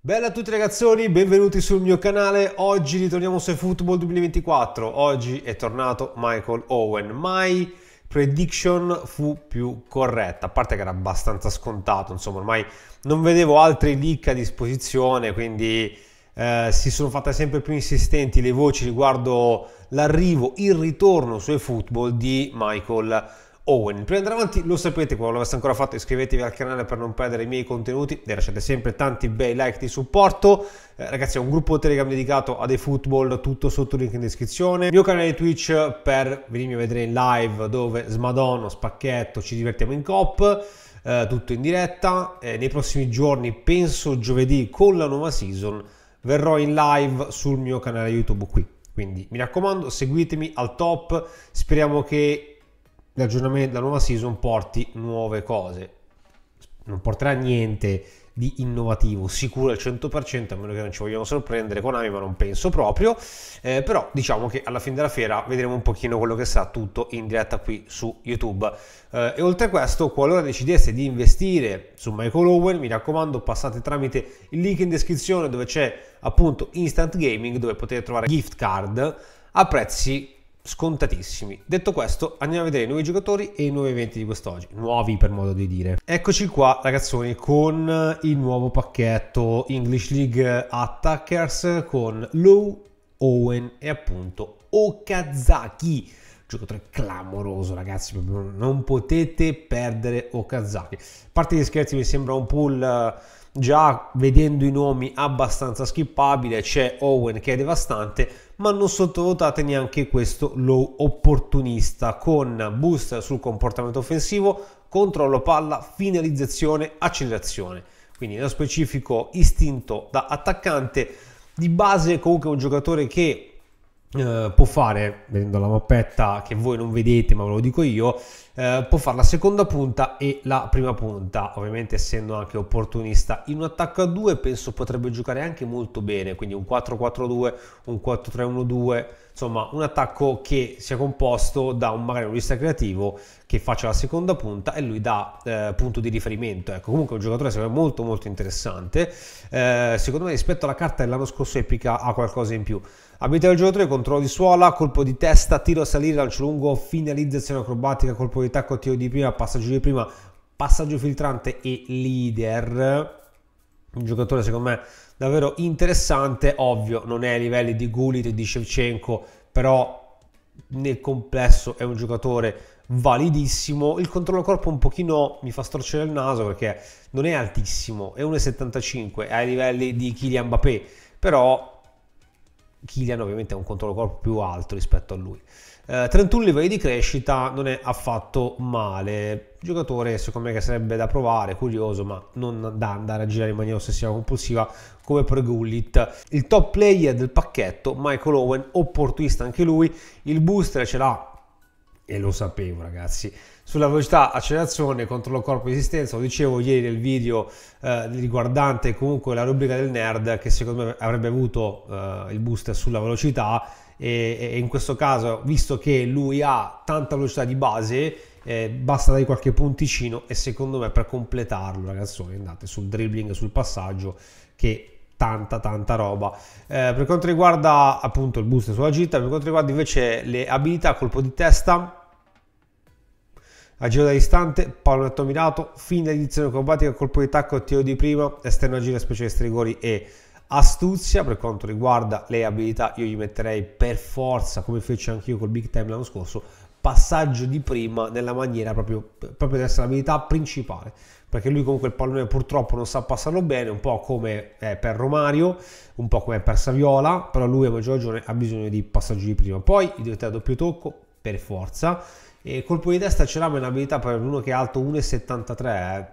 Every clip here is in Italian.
Bella a tutti ragazzoni, benvenuti sul mio canale. Oggi ritorniamo su Football 2024. Oggi è tornato Michael Owen. Mai prediction fu più corretta, a parte che era abbastanza scontato, insomma, ormai non vedevo altri leak a disposizione, quindi eh, si sono fatte sempre più insistenti le voci riguardo l'arrivo, il ritorno sul football di Michael Owen. Per andare avanti lo sapete, quando l'aveste ancora fatto iscrivetevi al canale per non perdere i miei contenuti e lasciate sempre tanti bei like di supporto. Eh, ragazzi ho un gruppo Telegram dedicato a dei football, tutto sotto il link in descrizione. Il mio canale Twitch per venirmi a vedere in live dove smadono, spacchetto, ci divertiamo in cop. Eh, tutto in diretta. Eh, nei prossimi giorni, penso giovedì, con la nuova season verrò in live sul mio canale YouTube qui. Quindi mi raccomando, seguitemi al top, speriamo che l'aggiornamento della nuova season porti nuove cose. Non porterà niente di innovativo, sicuro al 100%, a meno che non ci vogliano sorprendere con Ami, ma non penso proprio, eh, però diciamo che alla fine della fiera vedremo un pochino quello che sarà tutto in diretta qui su YouTube. Eh, e oltre a questo, qualora decideste di investire su Michael Owen, mi raccomando passate tramite il link in descrizione dove c'è appunto Instant Gaming, dove potete trovare gift card a prezzi scontatissimi. Detto questo, andiamo a vedere i nuovi giocatori e i nuovi eventi di quest'oggi, nuovi per modo di dire. Eccoci qua, ragazzoni, con il nuovo pacchetto English League Attackers con Lou, Owen e appunto Okazaki. Giocatore clamoroso, ragazzi, non potete perdere Okazaki. A parte gli scherzi, mi sembra un pool già vedendo i nomi abbastanza skippabile c'è Owen che è devastante ma non sottovalutate neanche questo low opportunista con boost sul comportamento offensivo controllo palla finalizzazione accelerazione quindi nello specifico istinto da attaccante di base comunque un giocatore che eh, può fare, vedendo la mappetta che voi non vedete ma ve lo dico io, eh, può fare la seconda punta e la prima punta, ovviamente essendo anche opportunista. In un attacco a 2 penso potrebbe giocare anche molto bene, quindi un 4-4-2, un 4-3-1-2, insomma un attacco che sia composto da un, magari un regista creativo che faccia la seconda punta e lui dà eh, punto di riferimento. Ecco, comunque un giocatore secondo me molto molto interessante. Eh, secondo me rispetto alla carta dell'anno scorso Epica ha qualcosa in più. Abilità del giocatore, controllo di suola, colpo di testa, tiro a salire, lancio lungo, finalizzazione acrobatica, colpo di tacco, tiro di prima, passaggio di prima, passaggio filtrante e leader. Un giocatore secondo me davvero interessante, ovvio non è ai livelli di Gulit e di Shevchenko, però nel complesso è un giocatore validissimo. Il controllo corpo un pochino mi fa storcere il naso perché non è altissimo, è 1,75 ai livelli di Kylian Mbappé, però Kylian ovviamente ha un controllo corpo più alto rispetto a lui. Eh, 31 livelli di crescita non è affatto male. Giocatore, secondo me, che sarebbe da provare, curioso, ma non da andare a girare in maniera ossessiva compulsiva come per Gullit. Il top player del pacchetto, Michael Owen, opportunista anche lui. Il booster ce l'ha e lo sapevo ragazzi sulla velocità accelerazione controllo corpo esistenza lo dicevo ieri nel video eh, riguardante comunque la rubrica del nerd che secondo me avrebbe avuto eh, il boost sulla velocità e, e in questo caso visto che lui ha tanta velocità di base eh, basta dare qualche punticino e secondo me per completarlo ragazzi andate sul dribbling sul passaggio che tanta tanta roba eh, per quanto riguarda appunto il boost sulla gita per quanto riguarda invece le abilità colpo di testa a giro da distante, pallonetto mirato, fine edizione inizione combattica, colpo di tacco, tiro di prima, esterno a giro, specie di strigori e astuzia per quanto riguarda le abilità io gli metterei per forza come feci anche io col big time l'anno scorso passaggio di prima nella maniera proprio, proprio deve essere l'abilità principale perché lui comunque il pallone purtroppo non sa passarlo bene un po' come eh, per Romario un po' come per Saviola però lui a maggior ragione ha bisogno di passaggio di prima poi il dovete a doppio tocco per forza e colpo di testa ce l'ha ma è un'abilità per uno che è alto 1,73 è eh. un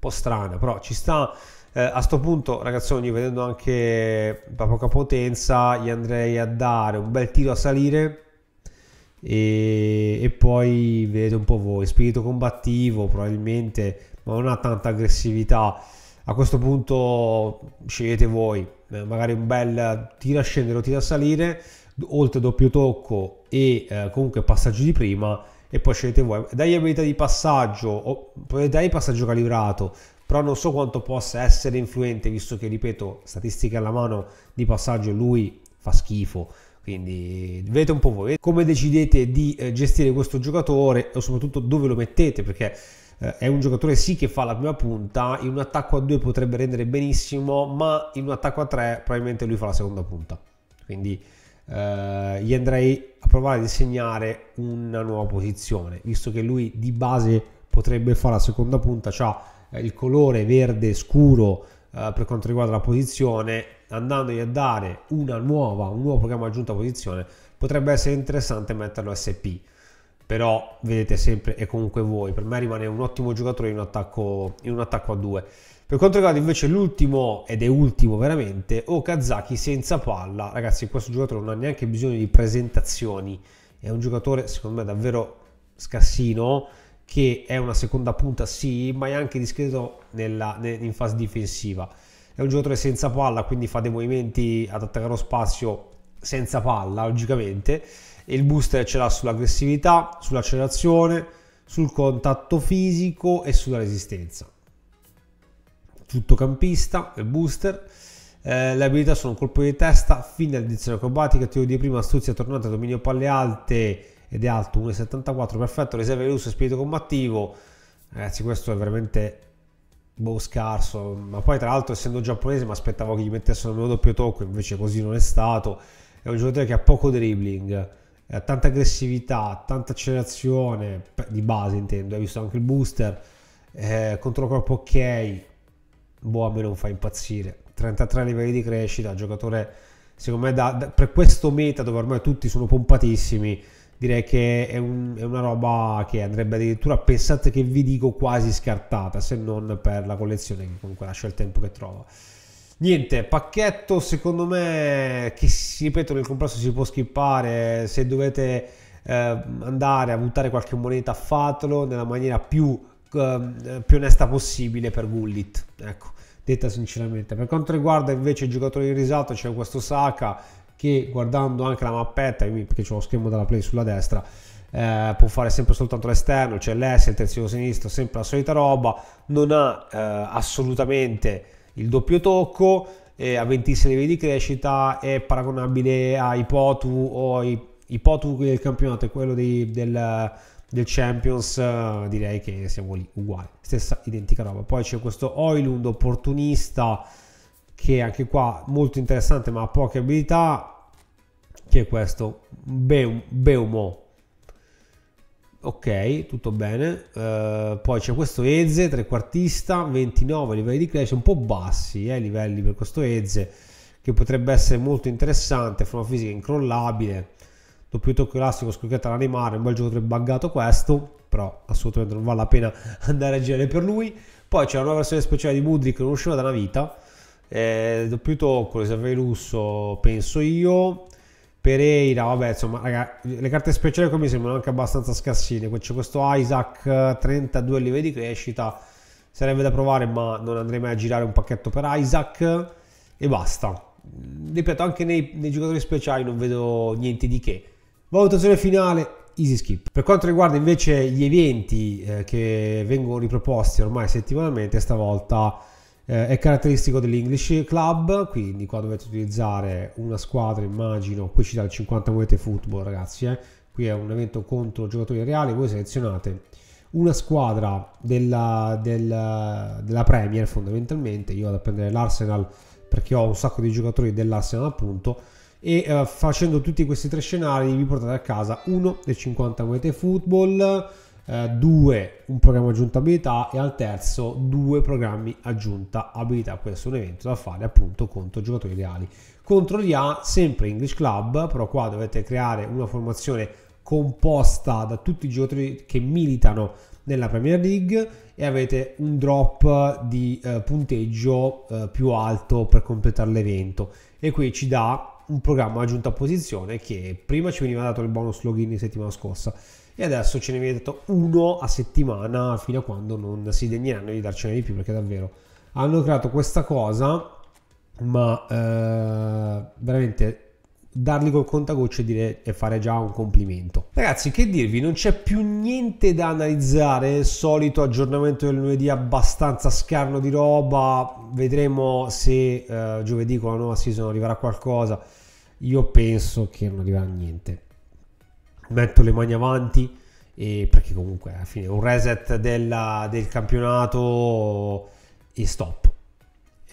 po' strana però ci sta eh, a questo punto, ragazzoni, vedendo anche la poca potenza, gli andrei a dare un bel tiro a salire e, e poi vedete un po' voi. Spirito combattivo, probabilmente, ma non ha tanta aggressività. A questo punto scegliete voi, eh, magari un bel tiro a scendere o tiro a salire, oltre doppio tocco e eh, comunque passaggio di prima e poi scegliete voi. Dai abilità di passaggio, o dai passaggio calibrato, però non so quanto possa essere influente visto che ripeto statistiche alla mano di passaggio lui fa schifo quindi vedete un po' voi come decidete di eh, gestire questo giocatore o soprattutto dove lo mettete perché eh, è un giocatore sì che fa la prima punta, in un attacco a 2 potrebbe rendere benissimo, ma in un attacco a 3 probabilmente lui fa la seconda punta. Quindi eh, gli andrei a provare a disegnare una nuova posizione, visto che lui di base potrebbe fare la seconda punta, cioè eh, il colore verde scuro eh, per quanto riguarda la posizione, andandogli a dare una nuova, un nuovo programma aggiunto a posizione, potrebbe essere interessante metterlo SP. Però vedete sempre e comunque voi, per me rimane un ottimo giocatore in un attacco, in un attacco a due. Per quanto riguarda invece l'ultimo, ed è ultimo veramente, Okazaki senza palla, ragazzi questo giocatore non ha neanche bisogno di presentazioni, è un giocatore secondo me davvero scassino, che è una seconda punta, sì, ma è anche discreto nella, in fase difensiva. È un giocatore senza palla, quindi fa dei movimenti ad attaccare lo spazio senza palla, logicamente. E il booster ce l'ha sull'aggressività, sull'accelerazione, sul contatto fisico e sulla resistenza. Tutto campista, il booster. Eh, le abilità sono colpo di testa, fine addizione acrobatica, tiro di prima, astuzia, tornata, dominio palle alte, ed è alto 1,74, perfetto, riserva di lusso e spirito combattivo, ragazzi questo è veramente boh scarso, ma poi tra l'altro essendo giapponese mi aspettavo che gli mettessero un doppio tocco, invece così non è stato, è un giocatore che ha poco dribbling, ha tanta aggressività, tanta accelerazione, di base intendo, hai visto anche il booster, eh, contro corpo ok, boh a me non fa impazzire, 33 livelli di crescita, giocatore secondo me da, da, per questo meta dove ormai tutti sono pompatissimi, direi che è, un, è, una roba che andrebbe addirittura, pensate che vi dico, quasi scartata, se non per la collezione che comunque lascia il tempo che trova. Niente, pacchetto secondo me che, si ripeto, nel complesso si può skippare, se dovete eh, andare a buttare qualche moneta fatelo nella maniera più, ehm, più onesta possibile per Gullit, ecco, detta sinceramente. Per quanto riguarda invece il giocatore di risalto c'è questo Saka che guardando anche la mappetta, perché c'è lo schermo della play sulla destra, eh, può fare sempre soltanto l'esterno, c'è cioè l'S, il terzino sinistro, sempre la solita roba, non ha eh, assolutamente il doppio tocco, eh, a 20 levi di crescita, è paragonabile ai Potu o I, Potu del campionato e quello di, del, del, Champions, eh, direi che siamo lì uguali, stessa identica roba. Poi c'è questo Oilund opportunista che anche qua molto interessante ma ha poche abilità, chi è questo? Beumo. Ok, tutto bene. Uh, poi c'è questo Eze, trequartista, 29 livelli di crescita, un po' bassi i eh, livelli per questo Eze, che potrebbe essere molto interessante, forma fisica incrollabile, doppio tocco classico, scocchietta all'animare, un bel giocatore buggato questo, però assolutamente non vale la pena andare a girare per lui. Poi c'è una nuova versione speciale di Mudrik che non usciva da una vita, eh, doppio tocco, riserva di lusso, penso io, Pereira, vabbè, insomma, raga, le carte speciali come mi sembrano anche abbastanza scassine. C'è questo Isaac 32 eh, livelli di crescita, sarebbe da provare, ma non andrei mai a girare un pacchetto per Isaac e basta. Mm, ripeto, anche nei, nei giocatori speciali non vedo niente di che. Valutazione finale, easy skip. Per quanto riguarda invece gli eventi eh, che vengono riproposti ormai settimanalmente, stavolta eh, è caratteristico dell'English Club, quindi qua dovete utilizzare una squadra, immagino, qui ci dà il 50 monete football ragazzi, eh? qui è un evento contro giocatori reali, voi selezionate una squadra della, della, della Premier fondamentalmente, io vado a prendere l'Arsenal perché ho un sacco di giocatori dell'Arsenal appunto, e eh, facendo tutti questi tre scenari vi portate a casa uno del 50 monete football, eh, due un programma aggiunta abilità e al terzo due programmi aggiunta abilità. Questo è un evento da fare appunto contro giocatori reali. Contro gli A sempre English Club, però qua dovete creare una formazione composta da tutti i giocatori che militano nella Premier League e avete un drop di eh, punteggio eh, più alto per completare l'evento e qui ci dà un programma aggiunta a posizione che prima ci veniva dato il bonus login di settimana scorsa e adesso ce ne viene dato uno a settimana fino a quando non si degneranno di darcene di più perché davvero hanno creato questa cosa ma eh, veramente darli col contagocce e, dire, e fare già un complimento. Ragazzi, che dirvi, non c'è più niente da analizzare, solito aggiornamento del lunedì abbastanza scarno di roba, vedremo se eh, giovedì con la nuova season arriverà qualcosa. Io penso che non arriverà niente metto le mani avanti perché comunque alla fine un reset della, del campionato e stop.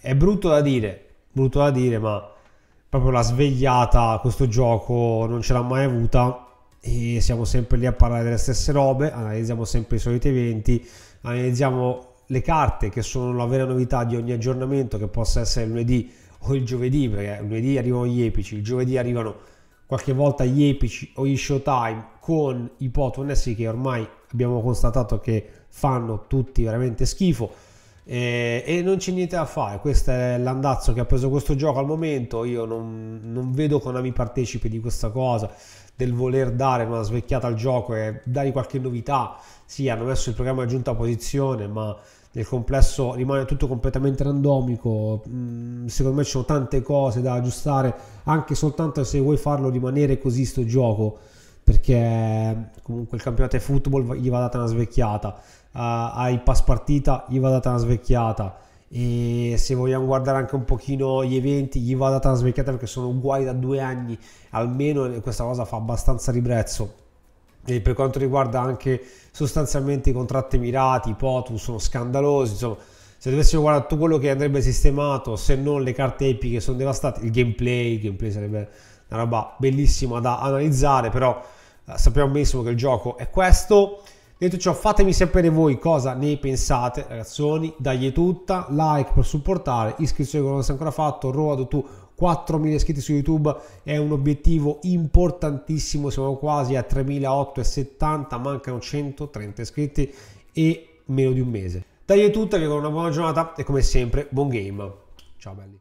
È brutto da dire, brutto da dire, ma proprio la svegliata questo gioco non ce l'ha mai avuta e siamo sempre lì a parlare delle stesse robe, analizziamo sempre i soliti eventi, analizziamo le carte che sono la vera novità di ogni aggiornamento che possa essere lunedì o il giovedì, perché lunedì arrivano gli epici, il giovedì arrivano qualche volta gli epici o gli showtime con i Potoness che ormai abbiamo constatato che fanno tutti veramente schifo e, eh, e non c'è niente da fare questo è l'andazzo che ha preso questo gioco al momento io non, non vedo Konami partecipi di questa cosa del voler dare una svecchiata al gioco e dargli qualche novità sì hanno messo il programma giunto a posizione ma nel complesso rimane tutto completamente randomico mm, secondo me ci sono tante cose da aggiustare anche soltanto se vuoi farlo rimanere così sto gioco perché comunque il campionato di football gli va data una svecchiata uh, ah, ai pass partita gli va data una svecchiata e se vogliamo guardare anche un pochino gli eventi gli va data una svecchiata perché sono uguali da due anni almeno questa cosa fa abbastanza ribrezzo e per quanto riguarda anche sostanzialmente i contratti mirati, i POTU sono scandalosi, insomma se dovessimo guardare tutto quello che andrebbe sistemato se non le carte epiche sono devastate, il gameplay, il gameplay sarebbe una roba bellissima da analizzare, però eh, sappiamo benissimo che il gioco è questo. Detto ciò, fatemi sapere voi cosa ne pensate, ragazzoni, dagli tutta, like per supportare, iscrizione che non si è ancora fatto, road 4.000 iscritti su YouTube è un obiettivo importantissimo, siamo quasi a 3.870, mancano 130 iscritti e meno di un mese. Dai è tutto, vi auguro una buona giornata e come sempre buon game. Ciao belli.